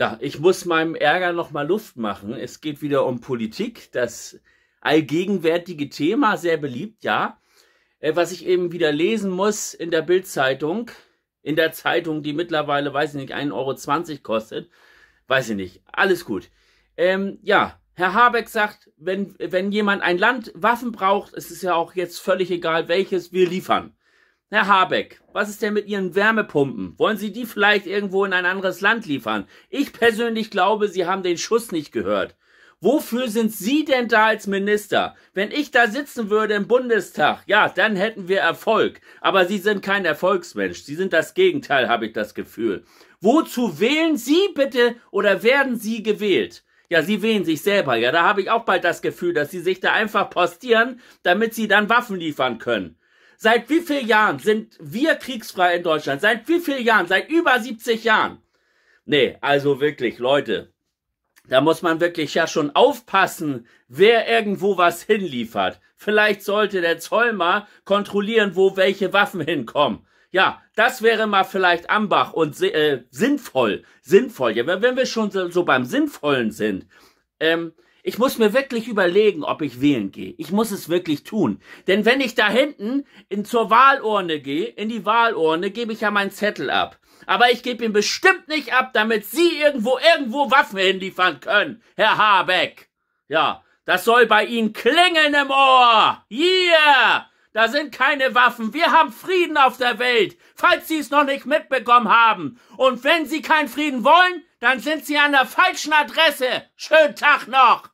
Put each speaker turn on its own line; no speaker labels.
Ja, ich muss meinem Ärger nochmal Luft machen. Es geht wieder um Politik, das allgegenwärtige Thema, sehr beliebt, ja. Äh, was ich eben wieder lesen muss in der Bildzeitung, in der Zeitung, die mittlerweile, weiß ich nicht, 1,20 Euro kostet, weiß ich nicht, alles gut. Ähm, ja, Herr Habeck sagt, wenn, wenn jemand ein Land Waffen braucht, es ist ja auch jetzt völlig egal welches, wir liefern. Herr Habeck, was ist denn mit Ihren Wärmepumpen? Wollen Sie die vielleicht irgendwo in ein anderes Land liefern? Ich persönlich glaube, Sie haben den Schuss nicht gehört. Wofür sind Sie denn da als Minister? Wenn ich da sitzen würde im Bundestag, ja, dann hätten wir Erfolg. Aber Sie sind kein Erfolgsmensch. Sie sind das Gegenteil, habe ich das Gefühl. Wozu wählen Sie bitte oder werden Sie gewählt? Ja, sie wählen sich selber. Ja, da habe ich auch bald das Gefühl, dass sie sich da einfach postieren, damit sie dann Waffen liefern können. Seit wie vielen Jahren sind wir kriegsfrei in Deutschland? Seit wie vielen Jahren? Seit über 70 Jahren. Nee, also wirklich, Leute. Da muss man wirklich ja schon aufpassen, wer irgendwo was hinliefert. Vielleicht sollte der Zoll mal kontrollieren, wo welche Waffen hinkommen. Ja, das wäre mal vielleicht Ambach und äh, sinnvoll. Sinnvoll. Ja, wenn wir schon so, beim Sinnvollen sind. Ähm, ich muss mir wirklich überlegen, ob ich wählen gehe. Ich muss es wirklich tun. Denn wenn ich da hinten in, zur Wahlurne gehe, in die Wahlurne, gebe ich ja meinen Zettel ab. Aber ich gebe ihn bestimmt nicht ab, damit Sie irgendwo, irgendwo Waffen hinliefern können, Herr Habeck. Ja, das soll bei Ihnen klingeln im Ohr. Yeah! Da sind keine Waffen. Wir haben Frieden auf der Welt, falls Sie es noch nicht mitbekommen haben. Und wenn Sie keinen Frieden wollen, dann sind Sie an der falschen Adresse. Schönen Tag noch.